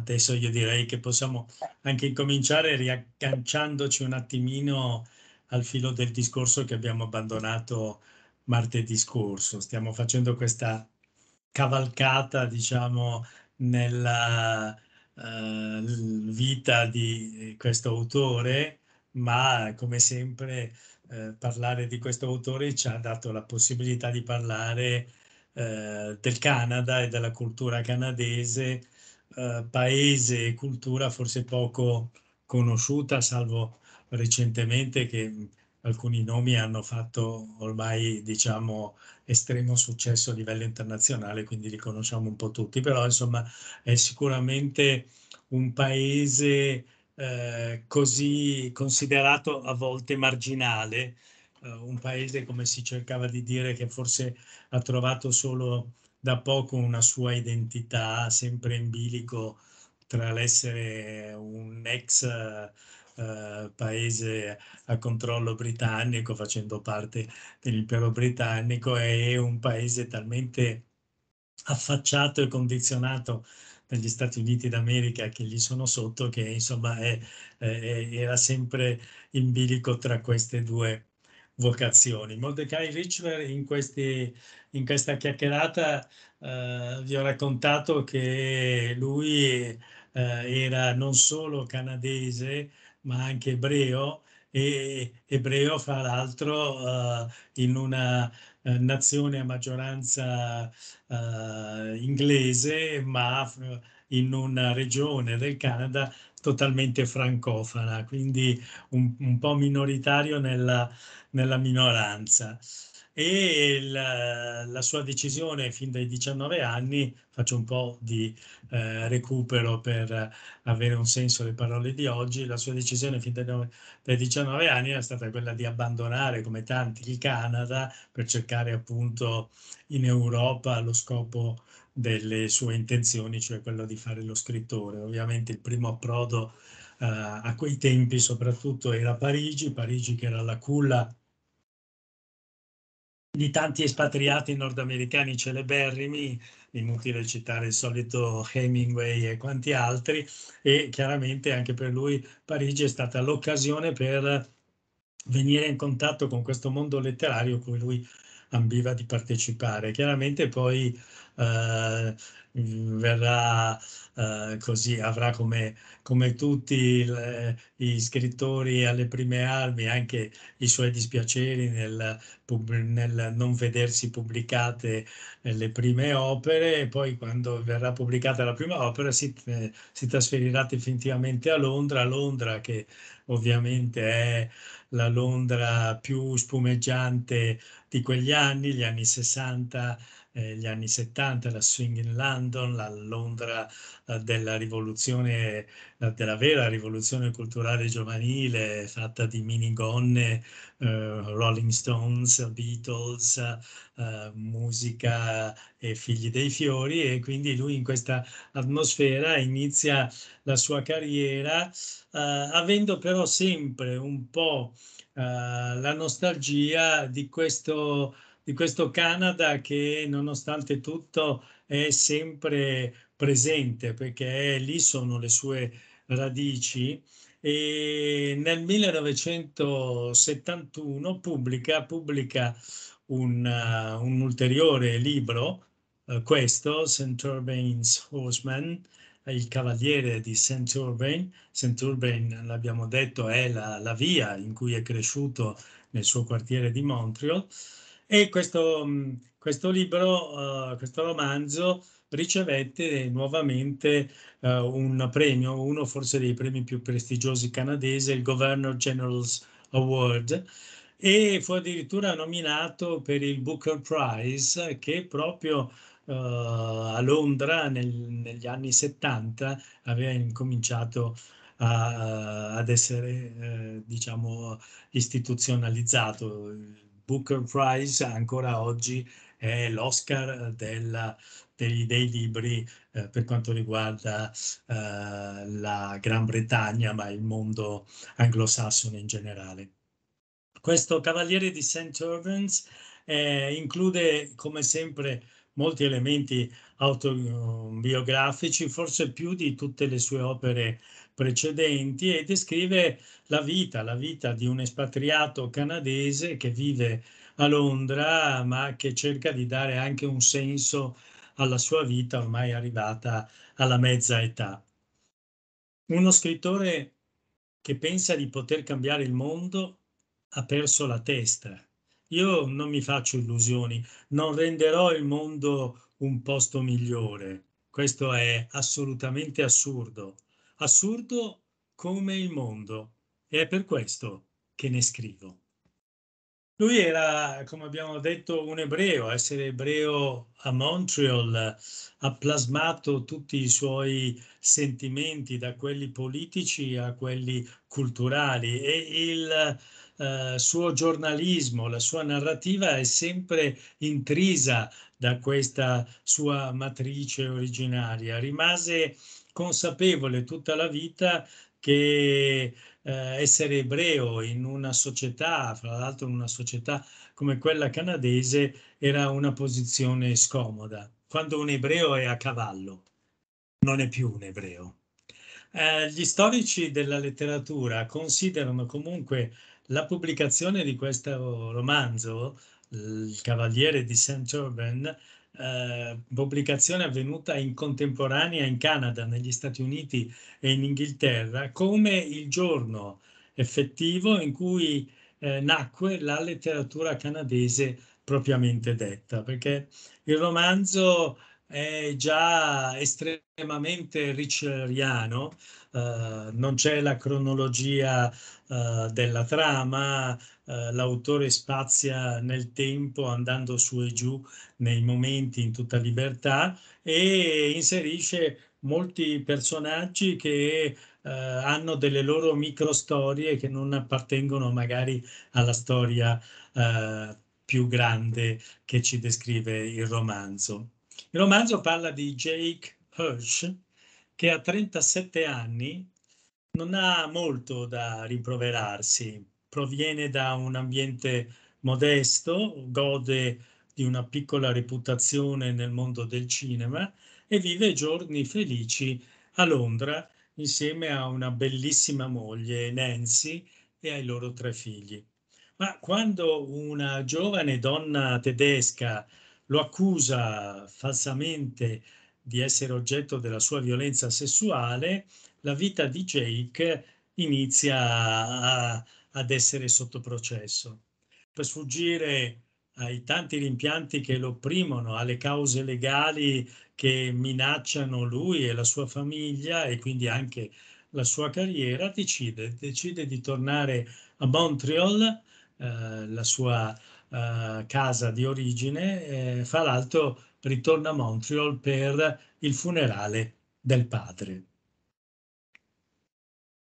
adesso io direi che possiamo anche incominciare riagganciandoci un attimino al filo del discorso che abbiamo abbandonato martedì scorso. Stiamo facendo questa cavalcata, diciamo, nella uh, vita di questo autore, ma come sempre eh, parlare di questo autore ci ha dato la possibilità di parlare eh, del Canada e della cultura canadese eh, paese e cultura forse poco conosciuta, salvo recentemente che alcuni nomi hanno fatto ormai diciamo estremo successo a livello internazionale, quindi li conosciamo un po' tutti, però insomma è sicuramente un paese eh, così considerato a volte marginale, eh, un paese come si cercava di dire che forse ha trovato solo da poco una sua identità sempre in bilico tra l'essere un ex eh, paese a controllo britannico facendo parte dell'impero britannico e un paese talmente affacciato e condizionato dagli Stati Uniti d'America che gli sono sotto che insomma è, è, era sempre in bilico tra queste due vocazioni. Mordecai Richler in, questi, in questa chiacchierata eh, vi ho raccontato che lui eh, era non solo canadese ma anche ebreo e ebreo fra l'altro eh, in una eh, nazione a maggioranza eh, inglese ma eh, in una regione del Canada totalmente francofana, quindi un, un po' minoritario nella, nella minoranza. E la, la, sua decisione fin dai 19 anni, faccio un po' di eh, recupero per avere un senso le parole di oggi, la sua decisione fin dai, dai 19 anni era stata quella di abbandonare come tanti il Canada per cercare appunto in Europa lo scopo delle sue intenzioni, cioè quello di fare lo scrittore. Ovviamente il primo approdo eh, a quei tempi soprattutto era Parigi, Parigi che era la culla di tanti espatriati nordamericani celeberrimi, inutile citare il solito Hemingway e quanti altri, e chiaramente anche per lui Parigi è stata l'occasione per venire in contatto con questo mondo letterario cui lui ambiva di partecipare. Chiaramente poi eh, verrà eh, così, avrà come, come tutti gli eh, scrittori alle prime armi anche i suoi dispiaceri nel, nel non vedersi pubblicate eh, le prime opere e poi quando verrà pubblicata la prima opera si, eh, si trasferirà definitivamente a Londra, Londra che ovviamente è la Londra più spumeggiante di quegli anni, gli anni 60, eh, gli anni 70, la Swing in London, la Londra eh, della rivoluzione, eh, della vera rivoluzione culturale giovanile fatta di minigonne, eh, Rolling Stones, Beatles, eh, musica e figli dei fiori e quindi lui in questa atmosfera inizia la sua carriera eh, avendo però sempre un po' Eh, la nostalgia di questo, di questo Canada che nonostante tutto è sempre presente perché lì sono le sue radici e nel 1971 pubblica, pubblica un, uh, un, ulteriore libro, uh, questo, St. Urban's Horseman, il cavaliere di St. Urbain. St. Urbain, l'abbiamo detto, è la, la, via in cui è cresciuto nel suo quartiere di Montreal. E questo, mm, questo libro, uh, questo romanzo, ricevette nuovamente uh, un premio, uno forse dei premi più prestigiosi canadesi, il Governor General's Award, e fu addirittura nominato per il Booker Prize, che proprio uh, a Londra nel, negli anni 70 aveva incominciato a, ad essere, eh, diciamo, istituzionalizzato. Il Booker Prize ancora oggi è l'Oscar della, dei, dei, libri eh, per quanto riguarda eh, la Gran Bretagna, ma il mondo anglosassone in generale. Questo Cavaliere di St. Irvins eh, include, come sempre, molti elementi autobiografici, forse più di tutte le sue opere precedenti, e descrive la vita, la vita di un espatriato canadese che vive a Londra, ma che cerca di dare anche un senso alla sua vita ormai arrivata alla mezza età. Uno scrittore che pensa di poter cambiare il mondo ha perso la testa io non mi faccio illusioni, non renderò il mondo un posto migliore. Questo è assolutamente assurdo. Assurdo come il mondo. E è per questo che ne scrivo. Lui era, come abbiamo detto, un ebreo, essere ebreo a Montreal ha plasmato tutti i suoi sentimenti da quelli politici a quelli culturali e il eh, suo giornalismo, la sua narrativa è sempre intrisa da questa sua matrice originaria. Rimase consapevole tutta la vita che eh, essere ebreo in una società, fra l'altro in una società come quella canadese, era una posizione scomoda. Quando un ebreo è a cavallo, non è più un ebreo. Eh, gli storici della letteratura considerano comunque la pubblicazione di questo romanzo, Il Cavaliere di St. Turban, eh, pubblicazione avvenuta in contemporanea in Canada, negli Stati Uniti e in Inghilterra, come il giorno effettivo in cui eh, nacque la letteratura canadese propriamente detta, perché il romanzo è già estremamente richeriano, uh, eh, non c'è la cronologia uh, della trama, uh, l'autore spazia nel tempo andando su e giù nei momenti in tutta libertà e inserisce molti personaggi che hanno delle loro microstorie che non appartengono magari alla storia più grande che ci descrive il romanzo. Il romanzo parla di Jake Hirsch che a 37 anni non ha molto da rimproverarsi, proviene da un ambiente modesto, gode di una piccola reputazione nel mondo del cinema e vive giorni felici a Londra insieme a una bellissima moglie, Nancy, e ai loro tre figli. Ma quando una giovane donna tedesca lo accusa falsamente di essere oggetto della sua violenza sessuale, la vita di Jake inizia a, ad essere sotto processo. Per sfuggire ai tanti rimpianti che lo opprimono, alle cause legali che minacciano lui e la sua famiglia e quindi anche la sua carriera, decide, decide di tornare a Montreal, eh, la sua eh, casa di origine, eh, fra l'altro ritorna a Montreal per il funerale del padre.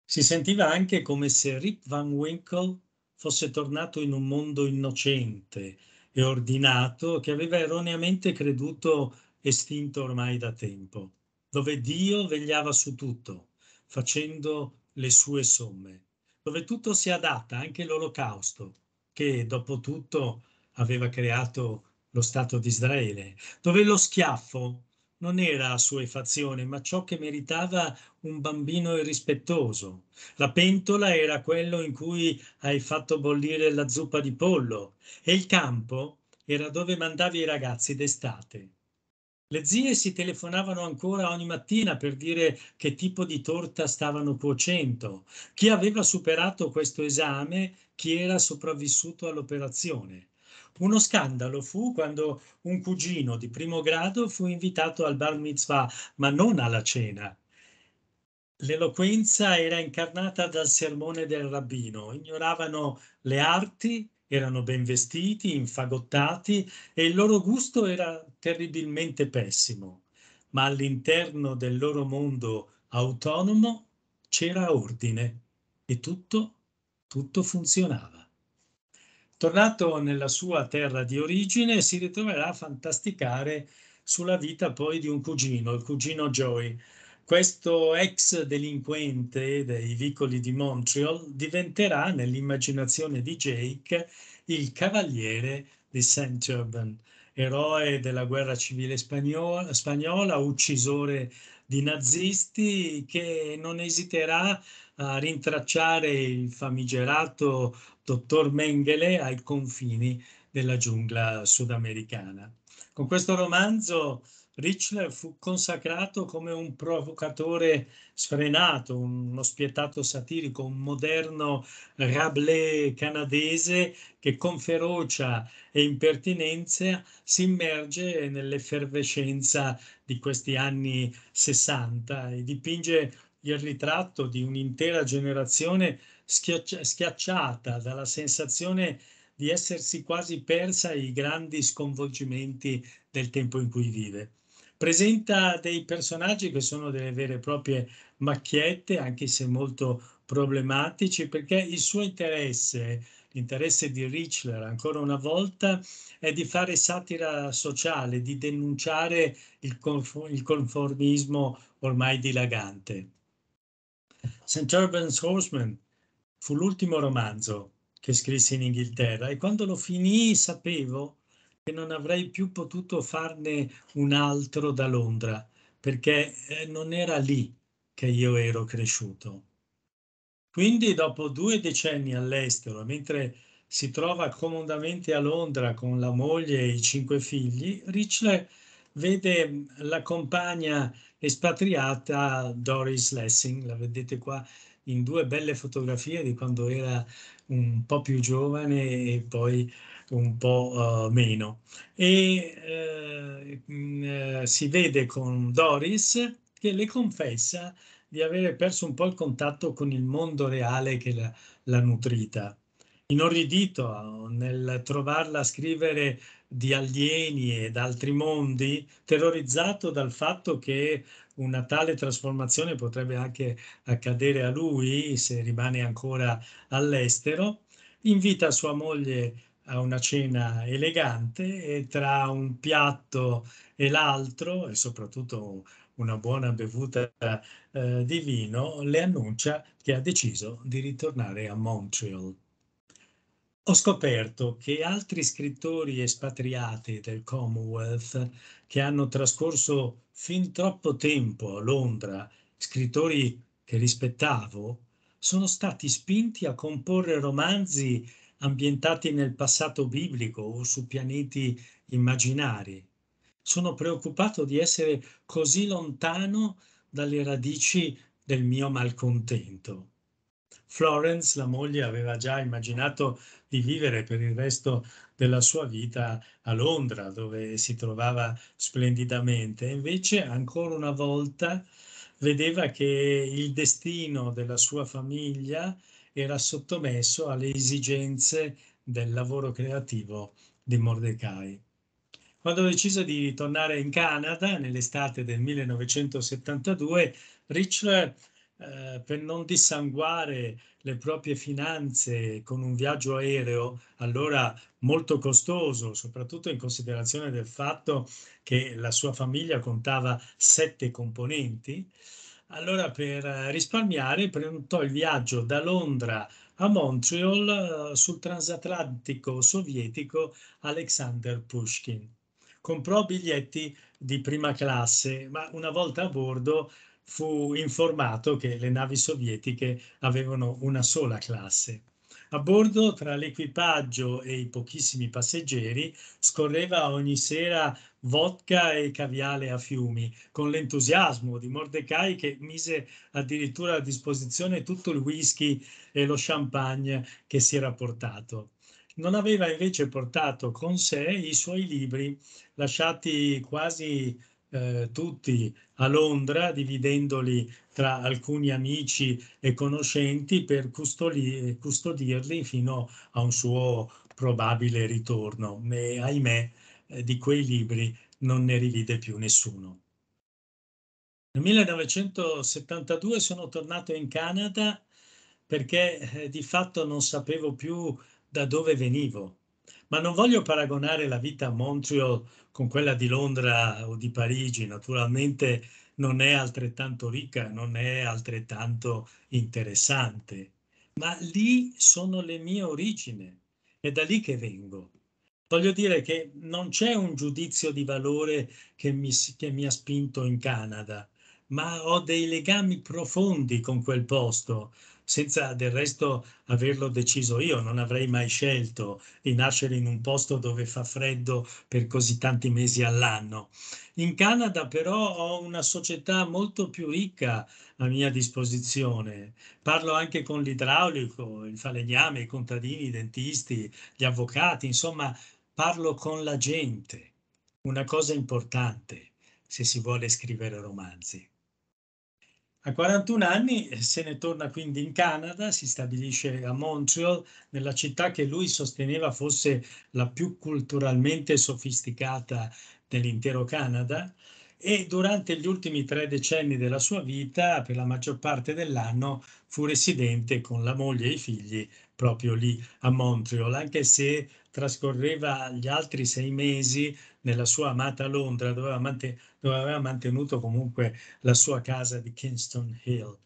Si sentiva anche come se Rip Van Winkle fosse tornato in un mondo innocente e ordinato che aveva erroneamente creduto estinto ormai da tempo, dove Dio vegliava su tutto, facendo le sue somme, dove tutto si adatta, anche l'olocausto, che dopo tutto aveva creato lo Stato di Israele, dove lo schiaffo non era a sua fazione, ma ciò che meritava un bambino irrispettoso. La pentola era quello in cui hai fatto bollire la zuppa di pollo e il campo era dove mandavi i ragazzi d'estate. Le zie si telefonavano ancora ogni mattina per dire che tipo di torta stavano cuocendo, chi aveva superato questo esame, chi era sopravvissuto all'operazione. Uno scandalo fu quando un cugino di primo grado fu invitato al bar mitzvah, ma non alla cena. L'eloquenza era incarnata dal sermone del rabbino, ignoravano le arti, erano ben vestiti, infagottati e il loro gusto era terribilmente pessimo, ma all'interno del loro mondo autonomo c'era ordine e tutto, tutto funzionava. Tornato nella sua terra di origine, si ritroverà a fantasticare sulla vita poi di un cugino, il cugino Joey, questo ex delinquente dei vicoli di Montreal diventerà nell'immaginazione di Jake il cavaliere di St. Urban, eroe della guerra civile spagnola, spagnola, uccisore di nazisti, che non esiterà a rintracciare il famigerato dottor Mengele ai confini della giungla sudamericana. Con questo romanzo Richler fu consacrato come un provocatore sfrenato, uno spietato satirico, un moderno Rabelais canadese che con ferocia e impertinenza si immerge nell'effervescenza di questi anni 60 e dipinge il ritratto di un'intera generazione schiacciata dalla sensazione di essersi quasi persa ai grandi sconvolgimenti del tempo in cui vive. Presenta dei personaggi che sono delle vere e proprie macchiette, anche se molto problematici, perché il suo interesse, l'interesse di Richler, ancora una volta, è di fare satira sociale, di denunciare il, conformismo ormai dilagante. St. Urban's Horseman fu l'ultimo romanzo che scrissi in Inghilterra e quando lo finì sapevo che non avrei più potuto farne un altro da Londra, perché eh, non era lì che io ero cresciuto. Quindi dopo due decenni all'estero, mentre si trova comodamente a Londra con la moglie e i cinque figli, Richler vede mm, la compagna espatriata Doris Lessing, la vedete qua in due belle fotografie di quando era un po' più giovane e poi un po' uh, meno. E uh, si vede con Doris che le confessa di avere perso un po' il contatto con il mondo reale che l'ha, l'ha nutrita. Inorridito nel trovarla a scrivere di alieni e d'altri mondi, terrorizzato dal fatto che una tale trasformazione potrebbe anche accadere a lui se rimane ancora all'estero, invita sua moglie a una cena elegante e tra un piatto e l'altro e soprattutto una buona bevuta eh, di vino le annuncia che ha deciso di ritornare a Montreal. Ho scoperto che altri scrittori espatriati del Commonwealth che hanno trascorso fin troppo tempo a Londra, scrittori che rispettavo, sono stati spinti a comporre romanzi ambientati nel passato biblico o su pianeti immaginari. Sono preoccupato di essere così lontano dalle radici del mio malcontento. Florence, la moglie, aveva già immaginato di vivere per il resto della sua vita a Londra, dove si trovava splendidamente. Invece, ancora una volta, vedeva che il destino della sua famiglia era sottomesso alle esigenze del lavoro creativo di Mordecai. Quando decise di tornare in Canada nell'estate del 1972, Richler, eh, per non dissanguare le proprie finanze con un viaggio aereo, allora molto costoso, soprattutto in considerazione del fatto che la sua famiglia contava sette componenti, allora, per eh, risparmiare, prenotò il viaggio da Londra a Montreal eh, sul transatlantico sovietico Alexander Pushkin. Comprò biglietti di prima classe, ma una volta a bordo fu informato che le navi sovietiche avevano una sola classe. A bordo, tra l'equipaggio e i pochissimi passeggeri, scorreva ogni sera vodka e caviale a fiumi, con l'entusiasmo di Mordecai che mise addirittura a disposizione tutto il whisky e lo champagne che si era portato. Non aveva invece portato con sé i suoi libri, lasciati quasi eh, tutti a Londra, dividendoli tra alcuni amici e conoscenti per custodirli fino a un suo probabile ritorno. E ahimè, eh, di quei libri non ne rivide più nessuno. Nel 1972 sono tornato in Canada perché eh, di fatto non sapevo più da dove venivo. Ma non voglio paragonare la vita a Montreal con quella di Londra o di Parigi, naturalmente non è altrettanto ricca, non è altrettanto interessante, ma lì sono le mie origini, è da lì che vengo. Voglio dire che non c'è un giudizio di valore che mi, che mi ha spinto in Canada, ma ho dei legami profondi con quel posto senza del resto averlo deciso io, non avrei mai scelto di nascere in un posto dove fa freddo per così tanti mesi all'anno. In Canada però ho una società molto più ricca a mia disposizione. Parlo anche con l'idraulico, il falegname, i contadini, i dentisti, gli avvocati, insomma parlo con la gente, una cosa importante se si vuole scrivere romanzi. A 41 anni eh, se ne torna quindi in Canada, si stabilisce a Montreal, nella città che lui sosteneva fosse la più culturalmente sofisticata dell'intero Canada e durante gli ultimi tre decenni della sua vita, per la maggior parte dell'anno, fu residente con la moglie e i figli proprio lì a Montreal, anche se trascorreva gli altri sei mesi nella sua amata Londra, dove aveva, mantenuto comunque la sua casa di Kingston Hill.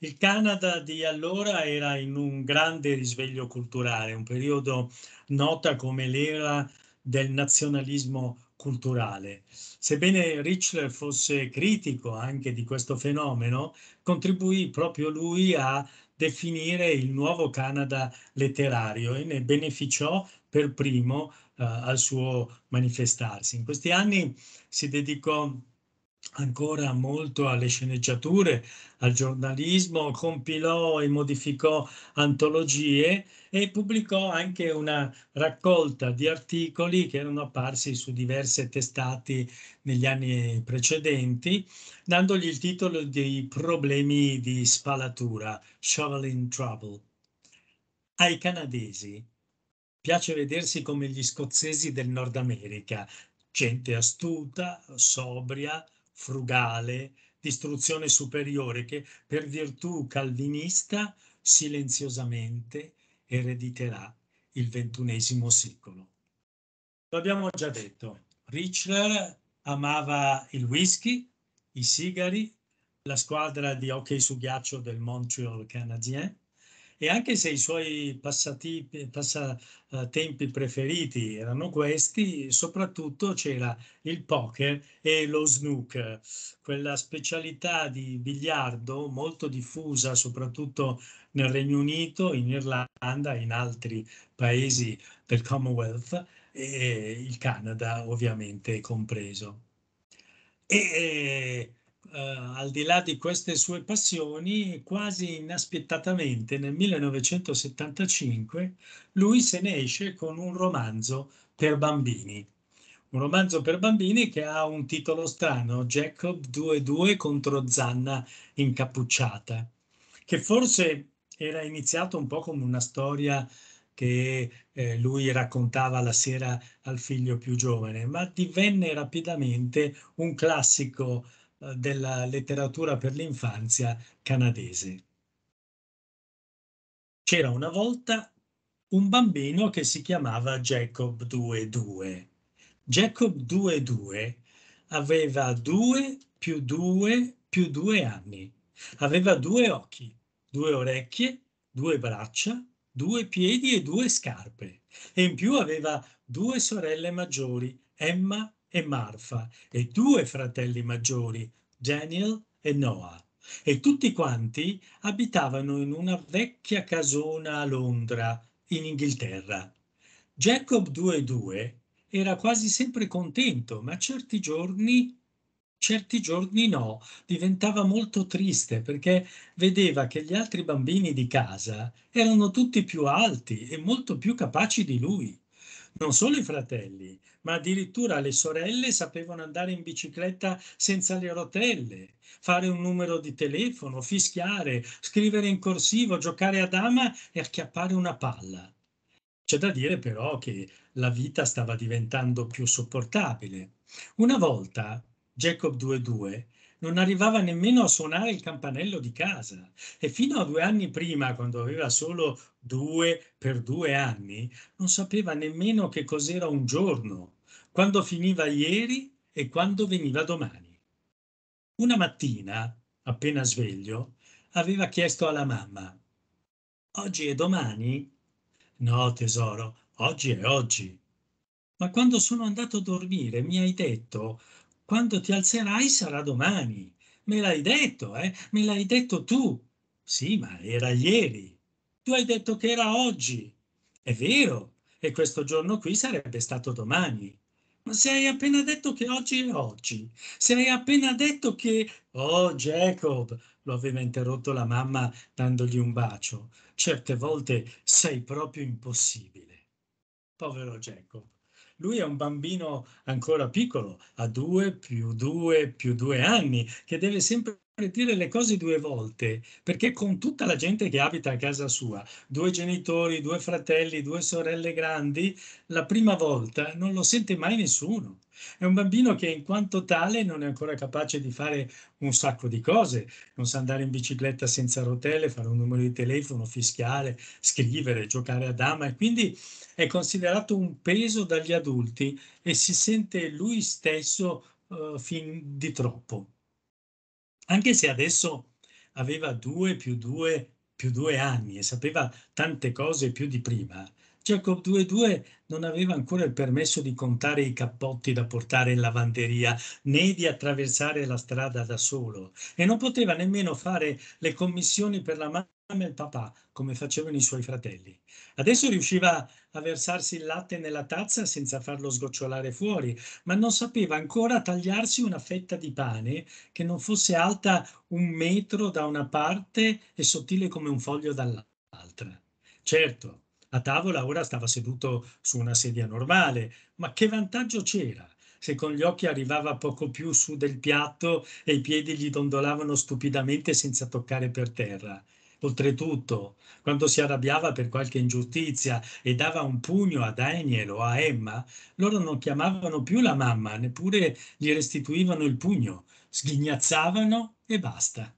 Il Canada di allora era in un grande risveglio culturale, un periodo nota come l'era del nazionalismo culturale. Sebbene Richler fosse critico anche di questo fenomeno, contribuì proprio lui a definire il nuovo Canada letterario e ne beneficiò per primo eh, al suo manifestarsi. In questi anni si dedicò ancora molto alle sceneggiature, al giornalismo, compilò e modificò antologie e pubblicò anche una raccolta di articoli che erano apparsi su diverse testate negli anni precedenti, dandogli il titolo di Problemi di spalatura, Shoveling Trouble. Ai canadesi Piace vedersi come gli scozzesi del Nord America, gente astuta, sobria, frugale, di istruzione superiore che per virtù calvinista silenziosamente erediterà il ventunesimo secolo. Lo abbiamo già detto, Richler amava il whisky, i sigari, la squadra di hockey su ghiaccio del Montreal Canadien, e anche se i suoi passatempi eh, preferiti erano questi, soprattutto c'era il poker e lo snooker, quella specialità di biliardo molto diffusa soprattutto nel Regno Unito, in Irlanda e in altri paesi del Commonwealth e il Canada ovviamente compreso. E eh, al di là di queste sue passioni, quasi inaspettatamente nel 1975 lui se ne esce con un romanzo per bambini. Un romanzo per bambini che ha un titolo strano, Jacob 2-2 contro Zanna incappucciata, che forse era iniziato un po' come una storia che eh, lui raccontava la sera al figlio più giovane, ma divenne rapidamente un classico della letteratura per l'infanzia canadese. C'era una volta un bambino che si chiamava Jacob 22. Jacob 22 aveva 2 più 2 più 2 anni. Aveva due occhi, due orecchie, due braccia, due piedi e due scarpe. E in più aveva due sorelle maggiori, Emma e Marfa e due fratelli maggiori, Daniel e Noah. E tutti quanti abitavano in una vecchia casona a Londra, in Inghilterra. Jacob e 2.2 era quasi sempre contento, ma certi giorni, certi giorni no, diventava molto triste perché vedeva che gli altri bambini di casa erano tutti più alti e molto più capaci di lui. Non solo i fratelli, ma addirittura le sorelle sapevano andare in bicicletta senza le rotelle, fare un numero di telefono, fischiare, scrivere in corsivo, giocare a dama e acchiappare una palla. C'è da dire però che la vita stava diventando più sopportabile. Una volta Jacob 2.2 non arrivava nemmeno a suonare il campanello di casa e fino a due anni prima, quando aveva solo due per due anni, non sapeva nemmeno che cos'era un giorno, quando finiva ieri e quando veniva domani. Una mattina, appena sveglio, aveva chiesto alla mamma, oggi è domani? No, tesoro, oggi è oggi. Ma quando sono andato a dormire mi hai detto quando ti alzerai sarà domani. Me l'hai detto, eh? Me l'hai detto tu. Sì, ma era ieri. Tu hai detto che era oggi. È vero. E questo giorno qui sarebbe stato domani. Ma se hai appena detto che oggi è oggi, se hai appena detto che... Oh, Jacob, lo aveva interrotto la mamma dandogli un bacio. Certe volte sei proprio impossibile. Povero Jacob. Lui è un bambino ancora piccolo, ha due più due più due anni, che deve sempre dire le cose due volte, perché con tutta la gente che abita a casa sua, due genitori, due fratelli, due sorelle grandi, la prima volta non lo sente mai nessuno. È un bambino che in quanto tale non è ancora capace di fare un sacco di cose, non sa andare in bicicletta senza rotelle, fare un numero di telefono, fischiare, scrivere, giocare a dama e quindi è considerato un peso dagli adulti e si sente lui stesso uh, fin di troppo anche se adesso aveva due più due più due anni e sapeva tante cose più di prima, Jacob 2.2 non aveva ancora il permesso di contare i cappotti da portare in lavanderia né di attraversare la strada da solo e non poteva nemmeno fare le commissioni per la mamma e il papà come facevano i suoi fratelli. Adesso riusciva a versarsi il latte nella tazza senza farlo sgocciolare fuori, ma non sapeva ancora tagliarsi una fetta di pane che non fosse alta un metro da una parte e sottile come un foglio dall'altra. Certo, a tavola ora stava seduto su una sedia normale, ma che vantaggio c'era? se con gli occhi arrivava poco più su del piatto e i piedi gli dondolavano stupidamente senza toccare per terra. Oltretutto, quando si arrabbiava per qualche ingiustizia e dava un pugno a Daniel o a Emma, loro non chiamavano più la mamma, neppure gli restituivano il pugno, sghignazzavano e basta.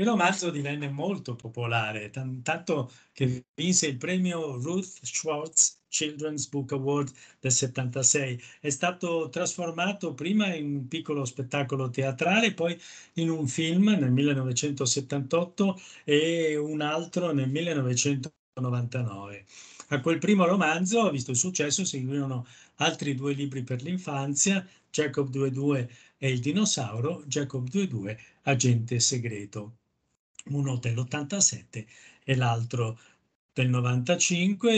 Il romanzo divenne molto popolare, tanto che vinse il premio Ruth Schwartz Children's Book Award del 76. È stato trasformato prima in un piccolo spettacolo teatrale, poi in un film nel 1978 e un altro nel 1999. A quel primo romanzo, visto il successo, seguirono altri due libri per l'infanzia, Jacob 22 e il dinosauro, Jacob 22, agente segreto uno dell'87 e l'altro del 95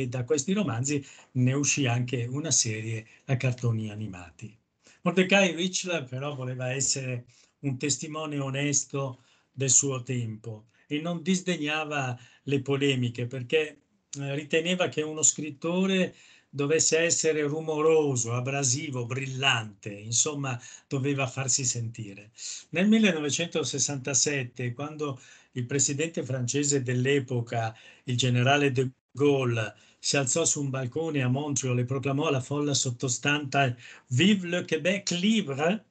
e da questi romanzi ne uscì anche una serie a cartoni animati. Mordecai Richler però voleva essere un testimone onesto del suo tempo e non disdegnava le polemiche perché eh, riteneva che uno scrittore dovesse essere rumoroso, abrasivo, brillante, insomma doveva farsi sentire. Nel 1967, quando il presidente francese dell'epoca, il generale de Gaulle, si alzò su un balcone a Montreal e proclamò alla folla sottostante Vive le Québec libre,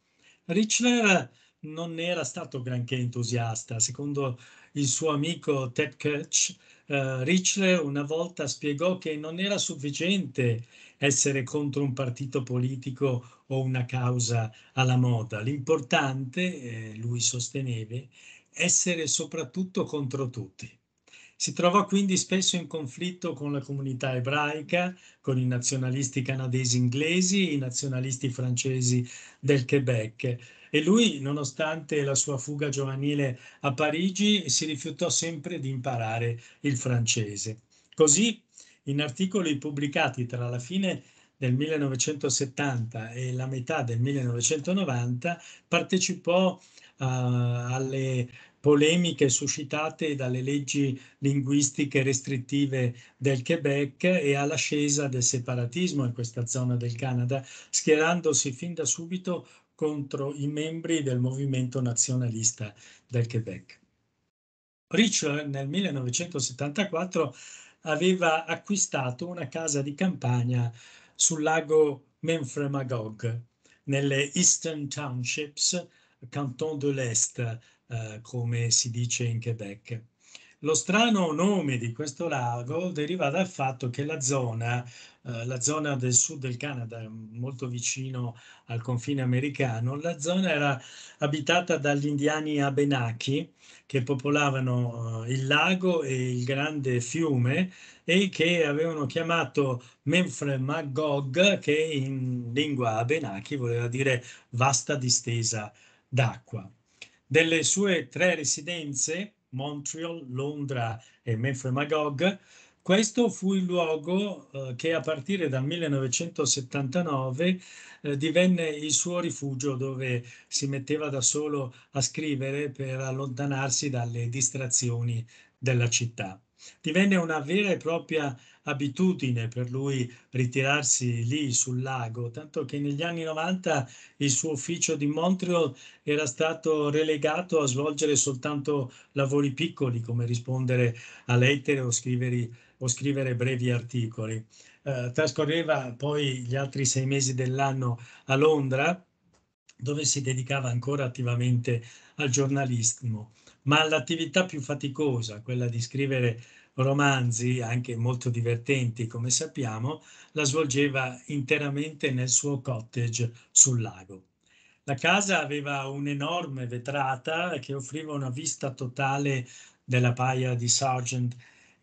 Richler non era stato granché entusiasta. Secondo il suo amico Ted Kirch, Uh, Richler una volta spiegò che non era sufficiente essere contro un partito politico o una causa alla moda. L'importante, eh, lui sosteneva, essere soprattutto contro tutti. Si trovò quindi spesso in conflitto con la comunità ebraica, con i nazionalisti canadesi inglesi, i nazionalisti francesi del Quebec e lui, nonostante la sua fuga giovanile a Parigi, si rifiutò sempre di imparare il francese. Così, in articoli pubblicati tra la fine del 1970 e la metà del 1990, partecipò uh, alle polemiche suscitate dalle leggi linguistiche restrittive del Quebec e all'ascesa del separatismo in questa zona del Canada, schierandosi fin da subito contro i membri del movimento nazionalista del Quebec. Richard nel 1974 aveva acquistato una casa di campagna sul lago Memphre-Magog, nelle Eastern Townships, Canton de l'Est, eh, come si dice in Quebec. Lo strano nome di questo lago deriva dal fatto che la zona, eh, la zona del sud del Canada, molto vicino al confine americano, la zona era abitata dagli indiani Abenaki che popolavano eh, il lago e il grande fiume e che avevano chiamato Menfre Magog, che in lingua Abenaki voleva dire vasta distesa d'acqua. Delle sue tre residenze, Montreal, Londra e Menfo Magog, questo fu il luogo eh, che a partire dal 1979 eh, divenne il suo rifugio dove si metteva da solo a scrivere per allontanarsi dalle distrazioni della città. Divenne una vera e propria abitudine per lui ritirarsi lì sul lago, tanto che negli anni 90 il suo ufficio di Montreal era stato relegato a svolgere soltanto lavori piccoli come rispondere a lettere o scrivere, o scrivere brevi articoli. Eh, trascorreva poi gli altri sei mesi dell'anno a Londra dove si dedicava ancora attivamente al giornalismo ma l'attività più faticosa, quella di scrivere romanzi, anche molto divertenti come sappiamo, la svolgeva interamente nel suo cottage sul lago. La casa aveva un'enorme vetrata che offriva una vista totale della paia di Sargent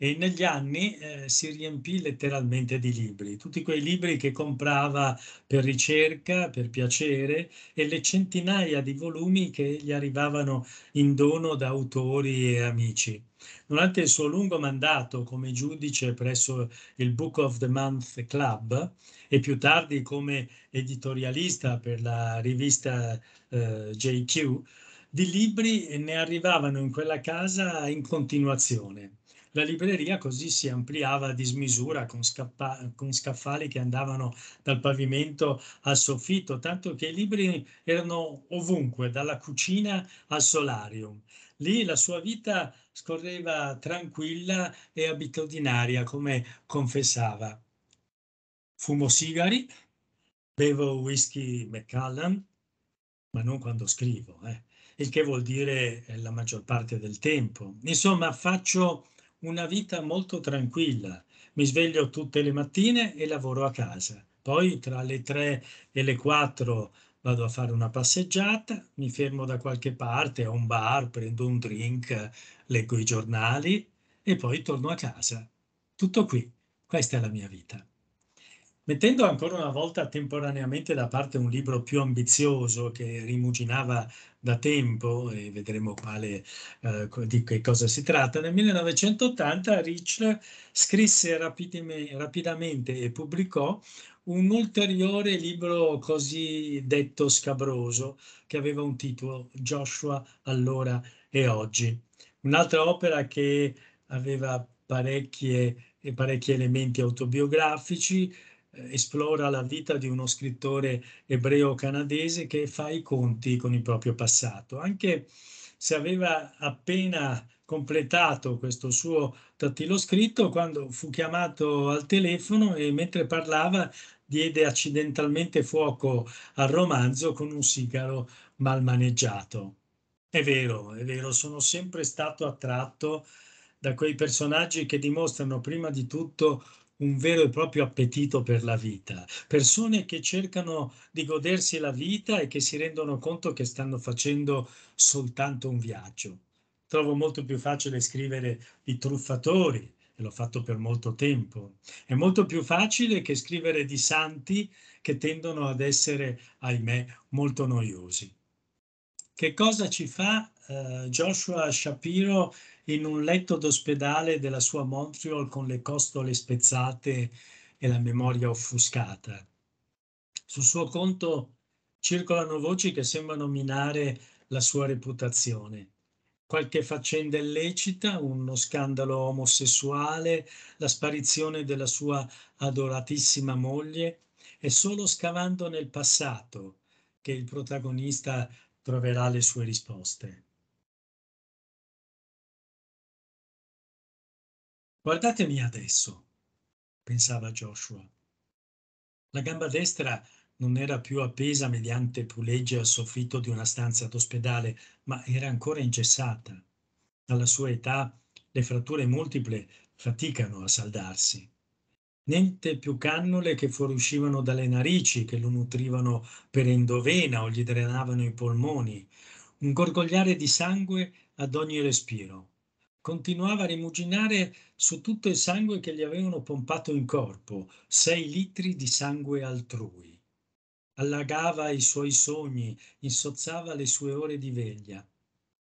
e negli anni eh, si riempì letteralmente di libri, tutti quei libri che comprava per ricerca, per piacere e le centinaia di volumi che gli arrivavano in dono da autori e amici. Durante il suo lungo mandato come giudice presso il Book of the Month Club e più tardi come editorialista per la rivista eh, JQ, di libri ne arrivavano in quella casa in continuazione la libreria così si ampliava a dismisura con, scappa- con scaffali che andavano dal pavimento al soffitto, tanto che i libri erano ovunque, dalla cucina al solarium. Lì la sua vita scorreva tranquilla e abitudinaria, come confessava. Fumo sigari, bevo whisky McCallum, ma non quando scrivo, eh. il che vuol dire eh, la maggior parte del tempo. Insomma, faccio una vita molto tranquilla. Mi sveglio tutte le mattine e lavoro a casa. Poi tra le 3 e le 4 vado a fare una passeggiata, mi fermo da qualche parte a un bar, prendo un drink, leggo i giornali e poi torno a casa. Tutto qui. Questa è la mia vita. Mettendo ancora una volta temporaneamente da parte un libro più ambizioso che rimuginava da tempo, e vedremo quale, eh, di che cosa si tratta, nel 1980 Rich scrisse rapidamente e pubblicò un ulteriore libro cosiddetto scabroso che aveva un titolo Joshua allora e oggi. Un'altra opera che aveva parecchie, parecchi elementi autobiografici, eh, esplora la vita di uno scrittore ebreo canadese che fa i conti con il proprio passato, anche se aveva appena completato questo suo tattilo scritto quando fu chiamato al telefono e mentre parlava diede accidentalmente fuoco al romanzo con un sigaro mal maneggiato. È vero, è vero, sono sempre stato attratto da quei personaggi che dimostrano prima di tutto un vero e proprio appetito per la vita, persone che cercano di godersi la vita e che si rendono conto che stanno facendo soltanto un viaggio. Trovo molto più facile scrivere di truffatori, e l'ho fatto per molto tempo. È molto più facile che scrivere di santi che tendono ad essere, ahimè, molto noiosi. Che cosa ci fa eh, Joshua Shapiro in un letto d'ospedale della sua Montreal con le costole spezzate e la memoria offuscata. Sul suo conto circolano voci che sembrano minare la sua reputazione. Qualche faccenda illecita, uno scandalo omosessuale, la sparizione della sua adoratissima moglie. È solo scavando nel passato che il protagonista troverà le sue risposte. Guardatemi adesso, pensava Joshua. La gamba destra non era più appesa mediante puleggi al soffitto di una stanza d'ospedale, ma era ancora ingessata. Alla sua età le fratture multiple faticano a saldarsi. Niente più cannole che fuoriuscivano dalle narici, che lo nutrivano per endovena o gli drenavano i polmoni. Un gorgogliare di sangue ad ogni respiro. Continuava a rimuginare su tutto il sangue che gli avevano pompato in corpo, sei litri di sangue altrui. Allagava i suoi sogni, insozzava le sue ore di veglia.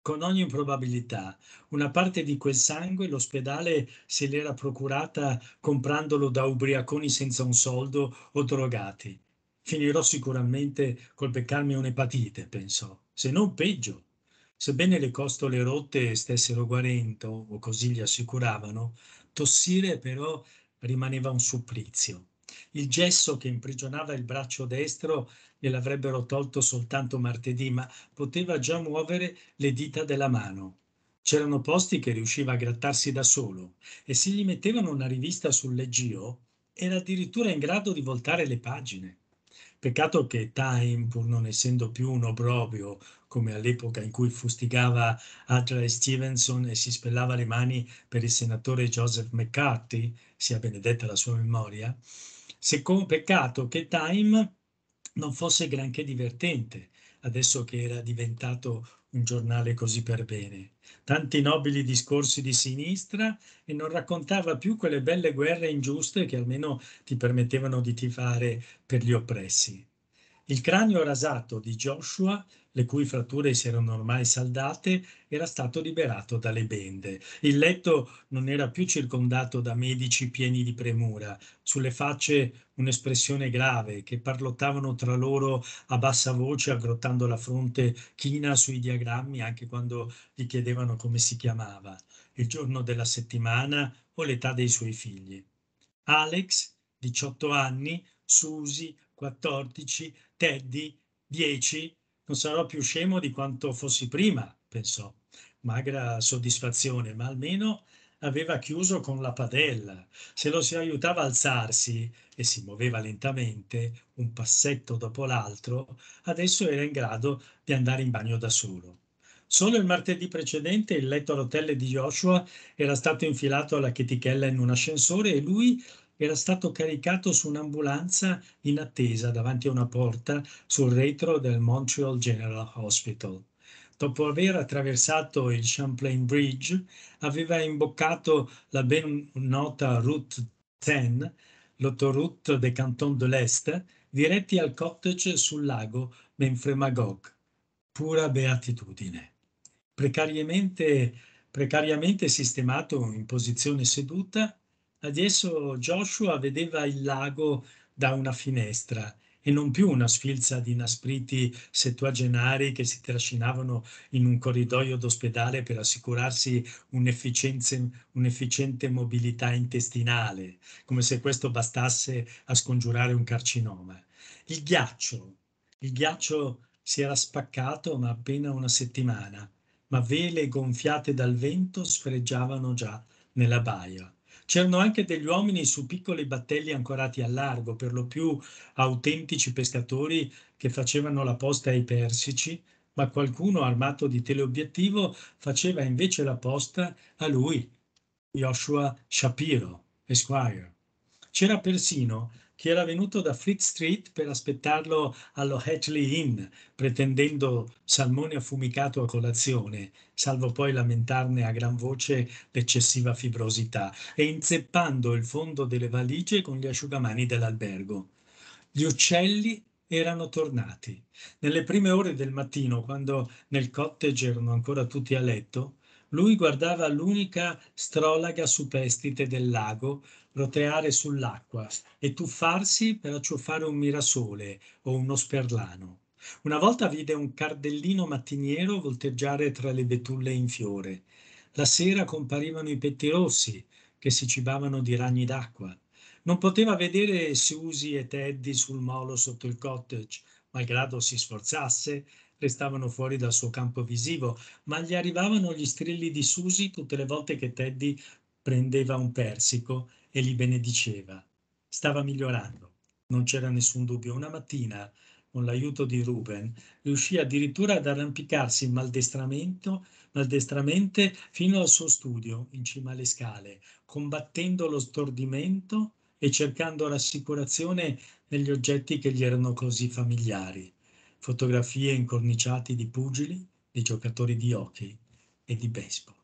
Con ogni probabilità, una parte di quel sangue l'ospedale se l'era procurata comprandolo da ubriaconi senza un soldo o drogati. Finirò sicuramente col beccarmi un'epatite, pensò, se non peggio. Sebbene le costole rotte stessero guarendo, o così gli assicuravano, tossire però rimaneva un supplizio. Il gesso che imprigionava il braccio destro gliel'avrebbero tolto soltanto martedì, ma poteva già muovere le dita della mano. C'erano posti che riusciva a grattarsi da solo e se gli mettevano una rivista sul leggio era addirittura in grado di voltare le pagine. Peccato che Time, pur non essendo più un proprio, come all'epoca in cui fustigava Adlai Stevenson e si spellava le mani per il senatore Joseph McCarthy, sia benedetta la sua memoria, secondo, peccato che Time non fosse granché divertente, adesso che era diventato un giornale così per bene. Tanti nobili discorsi di sinistra e non raccontava più quelle belle guerre ingiuste che almeno ti permettevano di tifare per gli oppressi. Il cranio rasato di Joshua, le cui fratture si erano ormai saldate, era stato liberato dalle bende. Il letto non era più circondato da medici pieni di premura, sulle facce un'espressione grave, che parlottavano tra loro a bassa voce, aggrottando la fronte china sui diagrammi, anche quando gli chiedevano come si chiamava, il giorno della settimana o l'età dei suoi figli. Alex, 18 anni, Susi, 14, Teddy, 10, non sarò più scemo di quanto fossi prima, pensò. Magra soddisfazione, ma almeno aveva chiuso con la padella. Se lo si aiutava a alzarsi e si muoveva lentamente, un passetto dopo l'altro, adesso era in grado di andare in bagno da solo. Solo il martedì precedente il letto a rotelle di Joshua era stato infilato alla chetichella in un ascensore e lui era stato caricato su un'ambulanza in attesa davanti a una porta sul retro del Montreal General Hospital. Dopo aver attraversato il Champlain Bridge, aveva imboccato la ben nota Route 10, l'autoroute des Cantons de l'Est, diretti al cottage sul lago Menfremagog. Pura beatitudine. Precariamente, precariamente sistemato in posizione seduta, Adesso Joshua vedeva il lago da una finestra e non più una sfilza di naspriti settuagenari che si trascinavano in un corridoio d'ospedale per assicurarsi un'efficiente mobilità intestinale, come se questo bastasse a scongiurare un carcinoma. Il ghiaccio, il ghiaccio si era spaccato ma appena una settimana, ma vele gonfiate dal vento sfreggiavano già nella baia. C'erano anche degli uomini su piccoli battelli ancorati al largo, per lo più autentici pescatori che facevano la posta ai persici, ma qualcuno armato di teleobiettivo faceva invece la posta a lui, Joshua Shapiro, Esquire. C'era persino che era venuto da Fleet Street per aspettarlo allo Hatchley Inn, pretendendo salmone affumicato a colazione, salvo poi lamentarne a gran voce l'eccessiva fibrosità, e inzeppando il fondo delle valigie con gli asciugamani dell'albergo. Gli uccelli erano tornati. Nelle prime ore del mattino, quando nel cottage erano ancora tutti a letto, lui guardava l'unica strolaga superstite del lago roteare sull'acqua e tuffarsi per acciuffare un mirasole o uno sperlano. Una volta vide un cardellino mattiniero volteggiare tra le betulle in fiore. La sera comparivano i petti rossi che si cibavano di ragni d'acqua. Non poteva vedere Susie e Teddy sul molo sotto il cottage, malgrado si sforzasse restavano fuori dal suo campo visivo, ma gli arrivavano gli strilli di Susi tutte le volte che Teddy prendeva un persico e li benediceva. Stava migliorando, non c'era nessun dubbio. Una mattina, con l'aiuto di Ruben, riuscì addirittura ad arrampicarsi maldestramente fino al suo studio, in cima alle scale, combattendo lo stordimento e cercando rassicurazione negli oggetti che gli erano così familiari fotografie incorniciate di pugili, di giocatori di hockey e di baseball.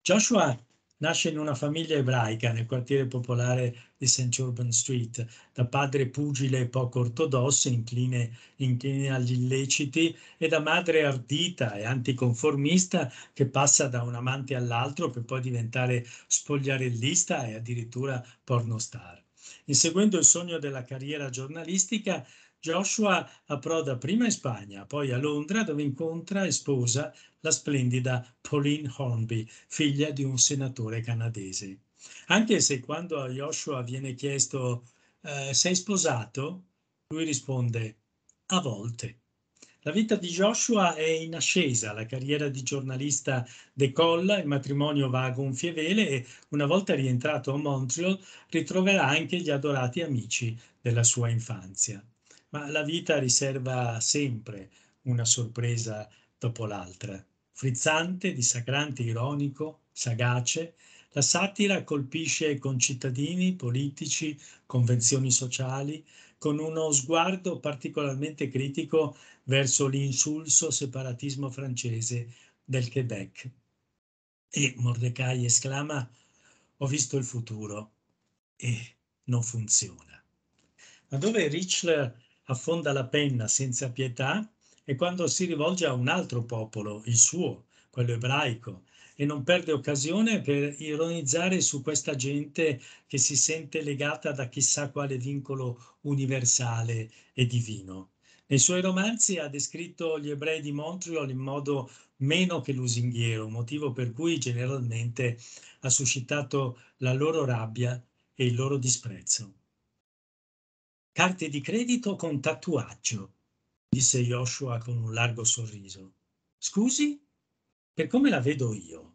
Joshua nasce in una famiglia ebraica nel quartiere popolare di St. Urban Street, da padre pugile e poco ortodosso, incline, incline, agli illeciti, e da madre ardita e anticonformista che passa da un amante all'altro per poi diventare spogliarellista e addirittura pornostar. Inseguendo il sogno della carriera giornalistica, Joshua approda prima in Spagna, poi a Londra dove incontra e sposa la splendida Pauline Hornby, figlia di un senatore canadese. Anche se quando a Joshua viene chiesto eh, sei sposato, lui risponde a volte. La vita di Joshua è in ascesa, la carriera di giornalista decolla, il matrimonio va a gonfie vele e una volta rientrato a Montreal ritroverà anche gli adorati amici della sua infanzia ma la vita riserva sempre una sorpresa dopo l'altra. Frizzante, dissacrante, ironico, sagace, la satira colpisce concittadini, politici, convenzioni sociali, con uno sguardo particolarmente critico verso l'insulso separatismo francese del Quebec. E Mordecai esclama, ho visto il futuro e non funziona. Ma dove Richler affonda la penna senza pietà e quando si rivolge a un altro popolo, il suo, quello ebraico, e non perde occasione per ironizzare su questa gente che si sente legata da chissà quale vincolo universale e divino. Nei suoi romanzi ha descritto gli ebrei di Montreal in modo meno che lusinghiero, motivo per cui generalmente ha suscitato la loro rabbia e il loro disprezzo. Carte di credito con tatuaggio, disse Joshua con un largo sorriso. Scusi? Per come la vedo io,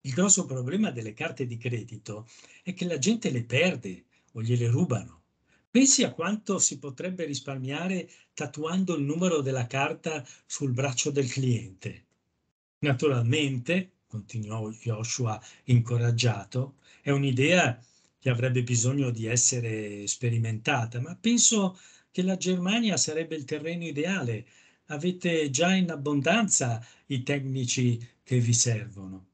il grosso problema delle carte di credito è che la gente le perde o gliele rubano. Pensi a quanto si potrebbe risparmiare tatuando il numero della carta sul braccio del cliente. Naturalmente, continuò Joshua incoraggiato, è un'idea che avrebbe bisogno di essere sperimentata, ma penso che la Germania sarebbe il terreno ideale. Avete già in abbondanza i tecnici che vi servono.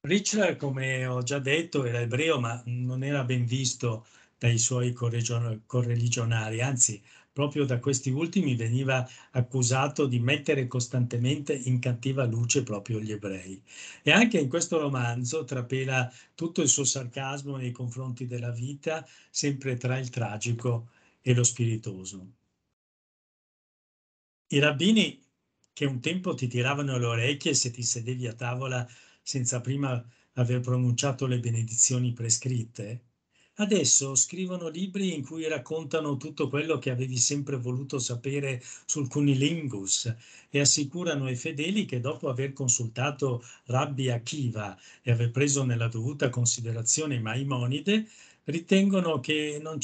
Richler, come ho già detto, era ebreo, ma non era ben visto dai suoi correligionari, anzi proprio da questi ultimi veniva accusato di mettere costantemente in cattiva luce proprio gli ebrei. E anche in questo romanzo trapela tutto il suo sarcasmo nei confronti della vita, sempre tra il tragico e lo spiritoso. I rabbini che un tempo ti tiravano le orecchie se ti sedevi a tavola senza prima aver pronunciato le benedizioni prescritte, Adesso scrivono libri in cui raccontano tutto quello che avevi sempre voluto sapere sul cunilingus e assicurano ai fedeli che dopo aver consultato Rabbi Akiva e aver preso nella dovuta considerazione Maimonide, ritengono che non,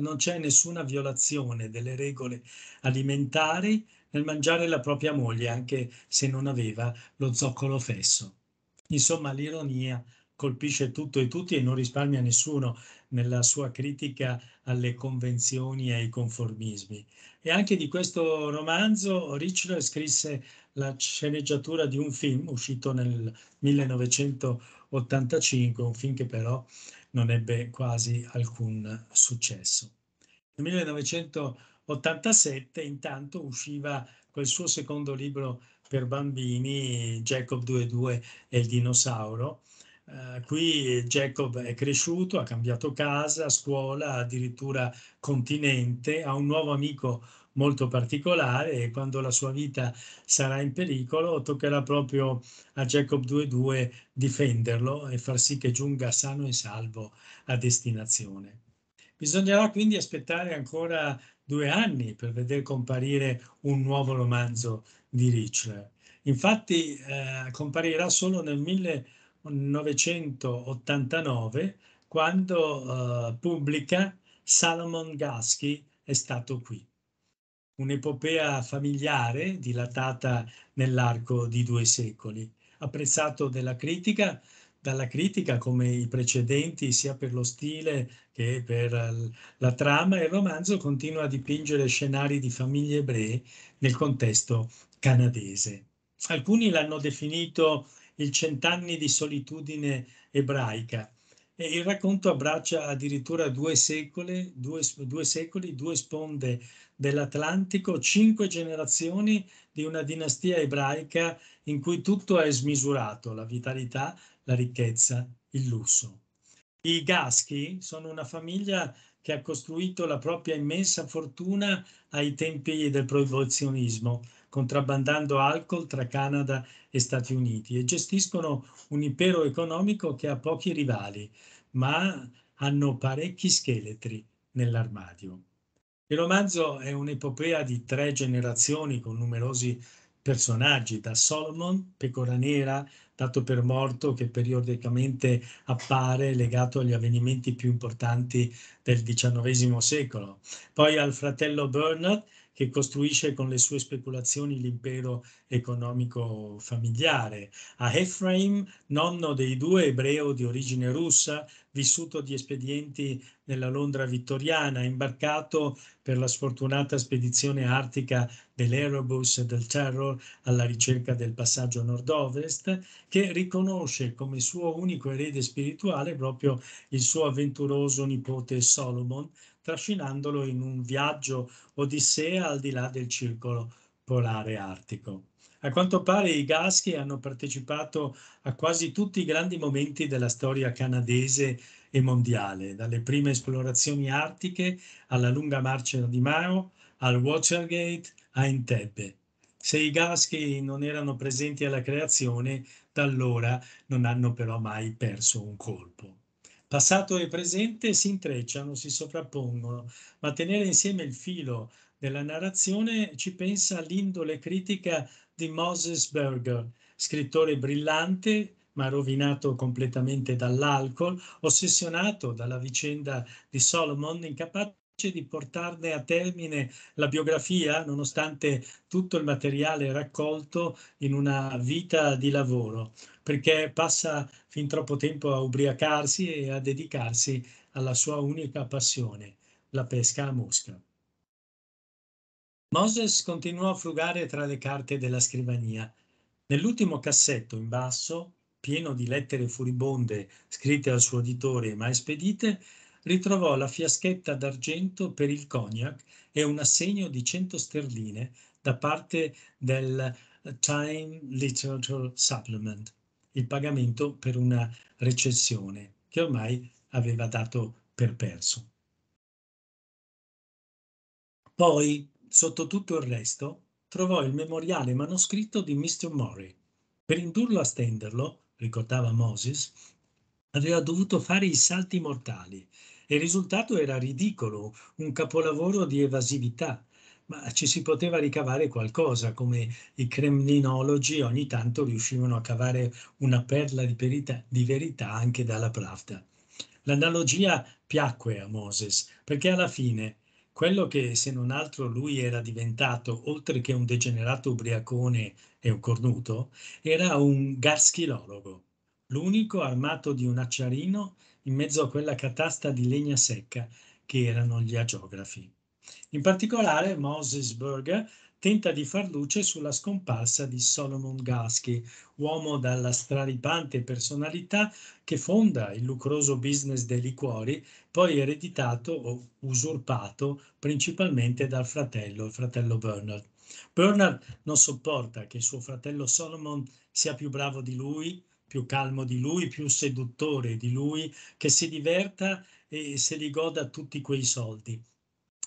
non c'è nessuna violazione delle regole alimentari nel mangiare la propria moglie, anche se non aveva lo zoccolo fesso. Insomma, l'ironia colpisce tutto e tutti e non risparmia nessuno nella sua critica alle convenzioni e ai conformismi. E anche di questo romanzo Richelieu scrisse la sceneggiatura di un film uscito nel 1985, un film che però non ebbe quasi alcun successo. Nel 1987 intanto usciva quel suo secondo libro per bambini, Jacob 22 e il dinosauro, eh, qui Jacob è cresciuto, ha cambiato casa, scuola, addirittura continente, ha un nuovo amico molto particolare e quando la sua vita sarà in pericolo toccherà proprio a Jacob 2.2 difenderlo e far sì che giunga sano e salvo a destinazione. Bisognerà quindi aspettare ancora due anni per vedere comparire un nuovo romanzo di Richler. Infatti eh, comparirà solo nel 1900 1989 quando uh, pubblica Salomon Gaschi è stato qui, un'epopea familiare dilatata nell'arco di due secoli, apprezzato dalla critica, dalla critica come i precedenti sia per lo stile che per la trama, il romanzo continua a dipingere scenari di famiglie ebree nel contesto canadese. Alcuni l'hanno definito il cent'anni di solitudine ebraica. E il racconto abbraccia addirittura due secoli, due, due, secoli, due sponde dell'Atlantico, cinque generazioni di una dinastia ebraica in cui tutto è smisurato, la vitalità, la ricchezza, il lusso. I Gaschi sono una famiglia che ha costruito la propria immensa fortuna ai tempi del proibizionismo, contrabbandando alcol tra Canada e Stati Uniti e gestiscono un impero economico che ha pochi rivali, ma hanno parecchi scheletri nell'armadio. Il romanzo è un'epopea di tre generazioni con numerosi personaggi, da Solomon, Pecora Nera, dato per morto che periodicamente appare legato agli avvenimenti più importanti del XIX secolo. Poi al fratello Bernard che costruisce con le sue speculazioni l'impero economico familiare. A Ephraim, nonno dei due ebreo di origine russa, vissuto di espedienti nella Londra vittoriana, imbarcato per la sfortunata spedizione artica dell'Erebus e del Terror alla ricerca del passaggio nord-ovest, che riconosce come suo unico erede spirituale proprio il suo avventuroso nipote Solomon, trascinandolo in un viaggio odissea al di là del circolo polare artico. A quanto pare i Gaschi hanno partecipato a quasi tutti i grandi momenti della storia canadese e mondiale, dalle prime esplorazioni artiche alla lunga marcia di Mao, al Watergate, a Entebbe. Se i gas che non erano presenti alla creazione, da allora non hanno però mai perso un colpo. Passato e presente si intrecciano, si sovrappongono, ma tenere insieme il filo della narrazione ci pensa l'indole critica di Moses Berger, scrittore brillante ma rovinato completamente dall'alcol, ossessionato dalla vicenda di Solomon, incapace capace di portarne a termine la biografia, nonostante tutto il materiale raccolto in una vita di lavoro, perché passa fin troppo tempo a ubriacarsi e a dedicarsi alla sua unica passione, la pesca a mosca. Moses continuò a frugare tra le carte della scrivania. Nell'ultimo cassetto in basso, pieno di lettere furibonde scritte al suo uditore ma espedite, ritrovò la fiaschetta d'argento per il cognac e un assegno di 100 sterline da parte del eh, Time Literature Supplement, il pagamento per una recensione che ormai aveva dato per perso. Poi, sotto tutto il resto, trovò il memoriale manoscritto di Mr. Murray. Per indurlo a stenderlo, ricordava Moses, aveva dovuto fare i salti mortali il risultato era ridicolo, un capolavoro di evasività, ma ci si poteva ricavare qualcosa, come i cremlinologi ogni tanto riuscivano a cavare una perla di, perita, di verità anche dalla Pravda. L'analogia piacque a Moses, perché alla fine quello che se non altro lui era diventato, oltre che un degenerato ubriacone e un cornuto, era un garschilologo, l'unico armato di un acciarino in mezzo a quella catasta di legna secca che erano gli agiografi. In particolare Moses Berger tenta di far luce sulla scomparsa di Solomon Gasky, uomo dalla straripante personalità che fonda il lucroso business dei liquori, poi ereditato o usurpato principalmente dal fratello, il fratello Bernard. Bernard non sopporta che suo fratello Solomon sia più bravo di lui, più calmo di lui, più seduttore di lui, che si diverta e se li goda tutti quei soldi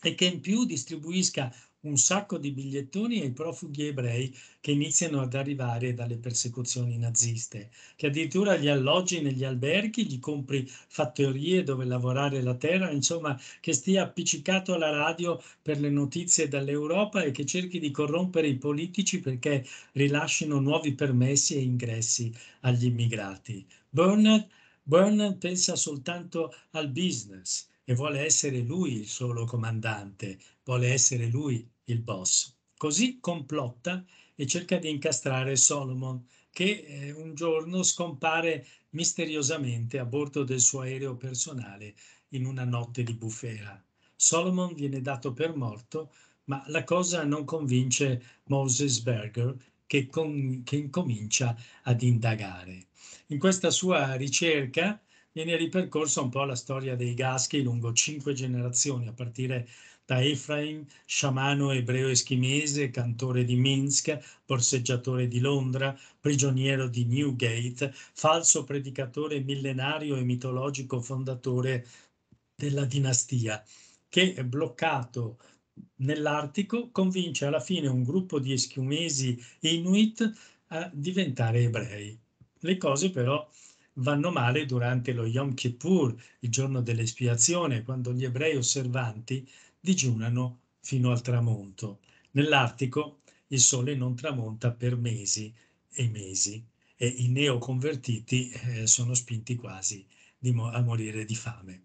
e che in più distribuisca un sacco di bigliettoni ai profughi ebrei che iniziano ad arrivare dalle persecuzioni naziste, che addirittura gli alloggi negli alberghi, gli compri fattorie dove lavorare la terra, insomma che stia appiccicato alla radio per le notizie dall'Europa e che cerchi di corrompere i politici perché rilascino nuovi permessi e ingressi agli immigrati. Bernard, Bernard pensa soltanto al business e vuole essere lui il solo comandante, vuole essere lui il boss. Così complotta e cerca di incastrare Solomon, che eh, un giorno scompare misteriosamente a bordo del suo aereo personale in una notte di bufera. Solomon viene dato per morto, ma la cosa non convince Moses Berger, che, con, che incomincia ad indagare. In questa sua ricerca viene ripercorsa un po' la storia dei Gaschi lungo cinque generazioni, a partire da Efraim, sciamano ebreo eschimese, cantore di Minsk, borseggiatore di Londra, prigioniero di Newgate, falso predicatore millenario e mitologico fondatore della dinastia, che bloccato nell'Artico convince alla fine un gruppo di eschimesi inuit a diventare ebrei. Le cose però vanno male durante lo Yom Kippur, il giorno dell'espiazione, quando gli ebrei osservanti digiunano fino al tramonto. Nell'Artico il sole non tramonta per mesi e mesi e i neoconvertiti eh, sono spinti quasi mo- a morire di fame.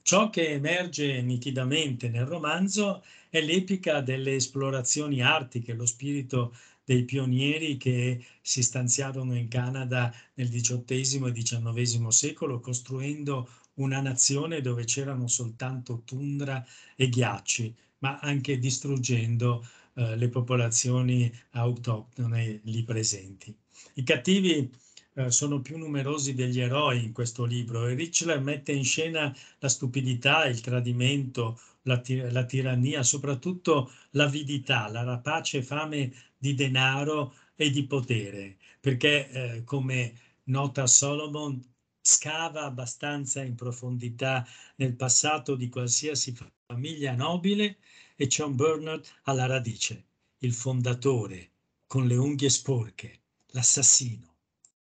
Ciò che emerge nitidamente nel romanzo è l'epica delle esplorazioni artiche, lo spirito dei pionieri che si stanziarono in Canada nel XVIII e XIX secolo costruendo una nazione dove c'erano soltanto tundra e ghiacci, ma anche distruggendo eh, le popolazioni autoctone lì presenti. I cattivi eh, sono più numerosi degli eroi in questo libro e Richler mette in scena la stupidità, il tradimento, la, tir la tirannia, soprattutto l'avidità, la rapace fame di denaro e di potere, perché eh, come nota Solomon scava abbastanza in profondità nel passato di qualsiasi famiglia nobile e John Bernard alla radice, il fondatore, con le unghie sporche, l'assassino.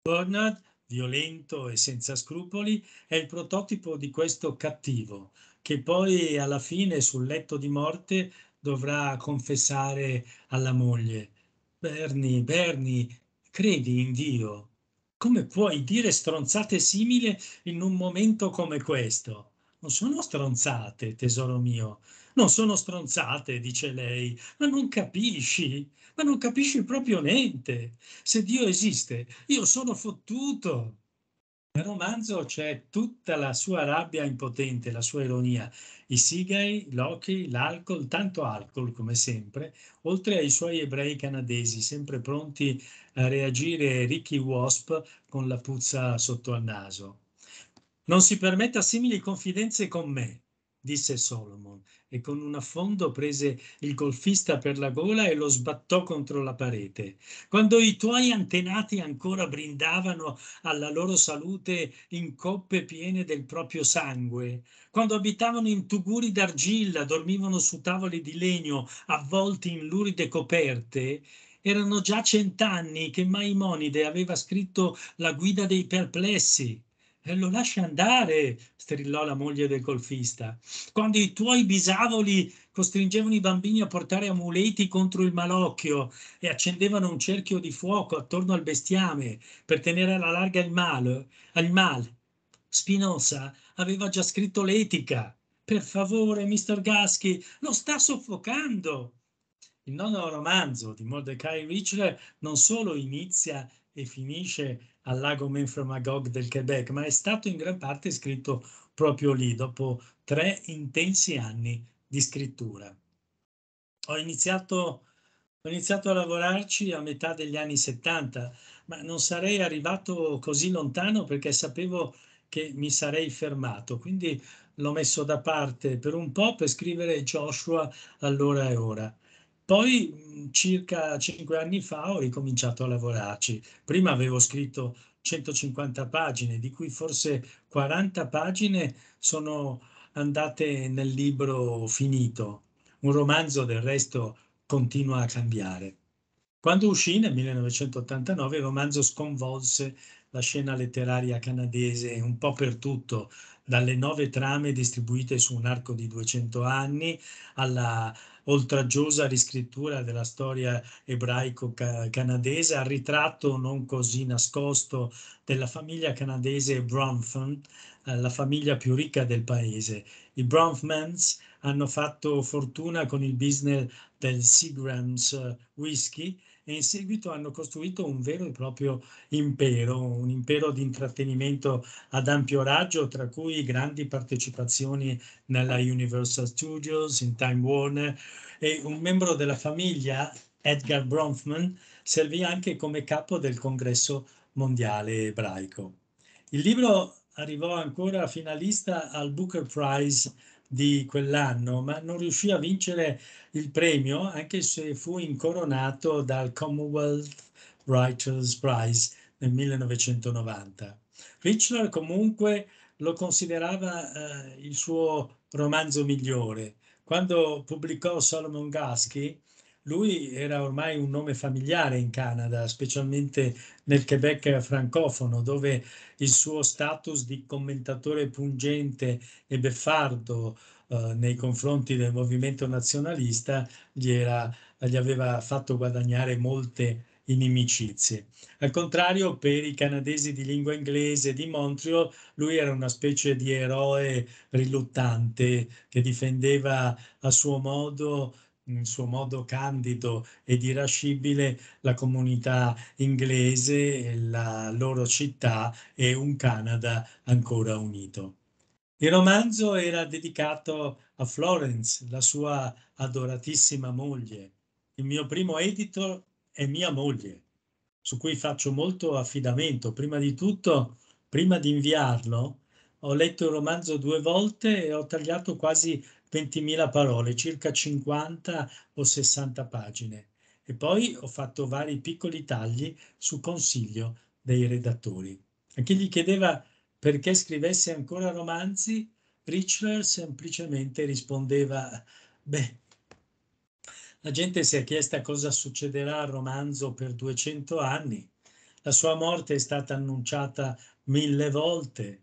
Bernard, violento e senza scrupoli, è il prototipo di questo cattivo, che poi alla fine sul letto di morte dovrà confessare alla moglie, Bernie, Bernie, credi in Dio, come puoi dire stronzate simili in un momento come questo? Non sono stronzate, tesoro mio. Non sono stronzate, dice lei, ma non capisci, ma non capisci proprio niente. Se Dio esiste, io sono fottuto. Nel romanzo c'è tutta la sua rabbia impotente, la sua ironia, i sigai, Loki, l'alcol, tanto alcol come sempre, oltre ai suoi ebrei canadesi, sempre pronti a reagire ricchi wasp con la puzza sotto al naso. Non si permetta simili confidenze con me, disse Solomon, e con un affondo prese il golfista per la gola e lo sbattò contro la parete. Quando i tuoi antenati ancora brindavano alla loro salute in coppe piene del proprio sangue, quando abitavano in tuguri d'argilla, dormivano su tavoli di legno avvolti in luride coperte, erano già cent'anni che Maimonide aveva scritto la guida dei perplessi e lo lascia andare, strillò la moglie del golfista. Quando i tuoi bisavoli costringevano i bambini a portare amuleti contro il malocchio e accendevano un cerchio di fuoco attorno al bestiame per tenere alla larga il male, al male. Spinoza aveva già scritto l'etica. Per favore, mister Gaschi, lo sta soffocando. Il nono romanzo di Mordecai Richler non solo inizia e finisce al lago Menfromagog del Quebec, ma è stato in gran parte scritto proprio lì, dopo tre intensi anni di scrittura. Ho iniziato, ho iniziato a lavorarci a metà degli anni 70, ma non sarei arrivato così lontano perché sapevo che mi sarei fermato, quindi l'ho messo da parte per un po' per scrivere Joshua allora e ora. Poi circa cinque anni fa ho ricominciato a lavorarci. Prima avevo scritto 150 pagine, di cui forse 40 pagine sono andate nel libro finito. Un romanzo del resto continua a cambiare. Quando uscì nel 1989 il romanzo sconvolse la scena letteraria canadese un po' per tutto, dalle nove trame distribuite su un arco di 200 anni alla oltraggiosa riscrittura della storia ebraico-canadese al ritratto non così nascosto della famiglia canadese Bronfman, eh, la famiglia più ricca del paese. I Bronfmans hanno fatto fortuna con il business del Seagram's eh, Whiskey, e in seguito hanno costruito un vero e proprio impero, un impero di intrattenimento ad ampio raggio, tra cui grandi partecipazioni nella Universal Studios, in Time Warner e un membro della famiglia, Edgar Bronfman, servì anche come capo del congresso mondiale ebraico. Il libro arrivò ancora finalista al Booker Prize di quell'anno, ma non riuscì a vincere il premio anche se fu incoronato dal Commonwealth Writers Prize nel 1990. Richler comunque lo considerava eh, il suo romanzo migliore. Quando pubblicò Solomon Gasky lui era ormai un nome familiare in Canada, specialmente nel Quebec francofono, dove il suo status di commentatore pungente e beffardo eh, nei confronti del movimento nazionalista gli, era, gli aveva fatto guadagnare molte inimicizie. Al contrario, per i canadesi di lingua inglese di Montreal, lui era una specie di eroe riluttante che difendeva a suo modo in suo modo candido ed irascibile la comunità inglese, la loro città e un Canada ancora unito. Il romanzo era dedicato a Florence, la sua adoratissima moglie. Il mio primo editor è mia moglie, su cui faccio molto affidamento. Prima di tutto, prima di inviarlo, ho letto il romanzo due volte e ho tagliato quasi 20.000 parole, circa 50 o 60 pagine. E poi ho fatto vari piccoli tagli su consiglio dei redattori. A chi gli chiedeva perché scrivesse ancora romanzi, Richler semplicemente rispondeva, beh, la gente si è chiesta cosa succederà al romanzo per 200 anni. La sua morte è stata annunciata mille volte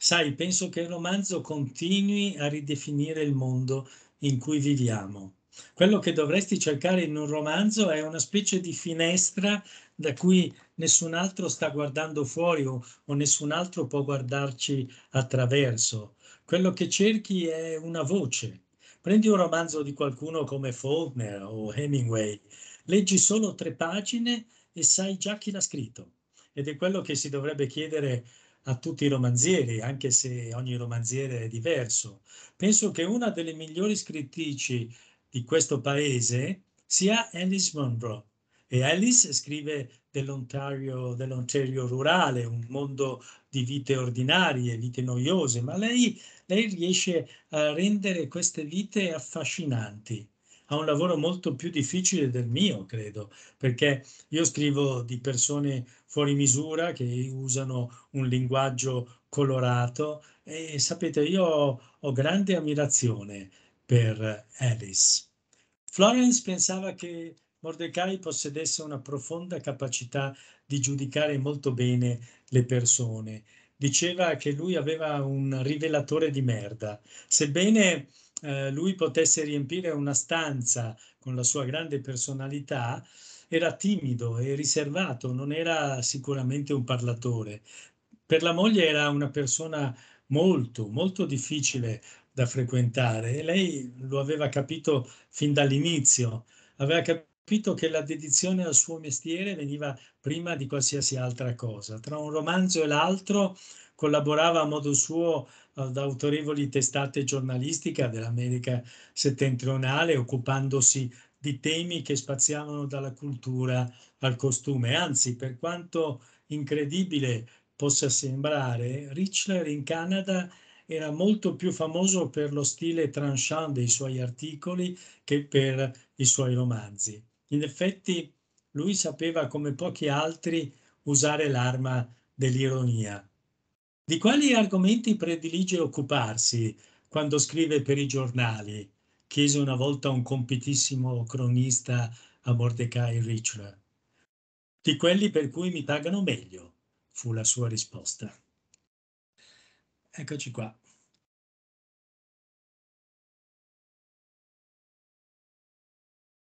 Sai, penso che il romanzo continui a ridefinire il mondo in cui viviamo. Quello che dovresti cercare in un romanzo è una specie di finestra da cui nessun altro sta guardando fuori o, o nessun altro può guardarci attraverso. Quello che cerchi è una voce. Prendi un romanzo di qualcuno come Faulkner o Hemingway, leggi solo tre pagine e sai già chi l'ha scritto. Ed è quello che si dovrebbe chiedere a tutti i romanzieri, anche se ogni romanziere è diverso. Penso che una delle migliori scrittrici di questo paese sia Alice Munro. E Alice scrive dell'Ontario, dell'Ontario rurale, un mondo di vite ordinarie, vite noiose, ma lei, lei riesce a rendere queste vite affascinanti ha un lavoro molto più difficile del mio, credo, perché io scrivo di persone fuori misura che usano un linguaggio colorato e sapete, io ho grande ammirazione per Alice. Florence pensava che Mordecai possedesse una profonda capacità di giudicare molto bene le persone diceva che lui aveva un rivelatore di merda. Sebbene eh, lui potesse riempire una stanza con la sua grande personalità, era timido e riservato, non era sicuramente un parlatore. Per la moglie era una persona molto, molto difficile da frequentare e lei lo aveva capito fin dall'inizio, aveva capito capito che la dedizione al suo mestiere veniva prima di qualsiasi altra cosa. Tra un romanzo e l'altro collaborava a modo suo eh, ad autorevoli testate giornalistiche dell'America settentrionale, occupandosi di temi che spaziavano dalla cultura al costume. Anzi, per quanto incredibile possa sembrare, Richler in Canada era molto più famoso per lo stile tranchant dei suoi articoli che per i suoi romanzi. In effetti lui sapeva come pochi altri usare l'arma dell'ironia. Di quali argomenti predilige occuparsi quando scrive per i giornali? chiese una volta un compitissimo cronista a Mordecai Richler. Di quelli per cui mi pagano meglio, fu la sua risposta. Eccoci qua.